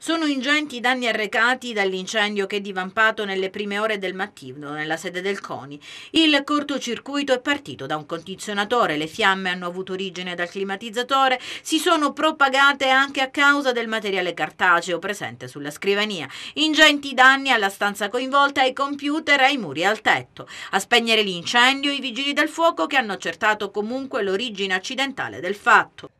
Sono ingenti i danni arrecati dall'incendio che è divampato nelle prime ore del mattino nella sede del CONI. Il cortocircuito è partito da un condizionatore, le fiamme hanno avuto origine dal climatizzatore, si sono propagate anche a causa del materiale cartaceo presente sulla scrivania. Ingenti danni alla stanza coinvolta, ai computer, ai muri e al tetto. A spegnere l'incendio i vigili del fuoco che hanno accertato comunque l'origine accidentale del fatto.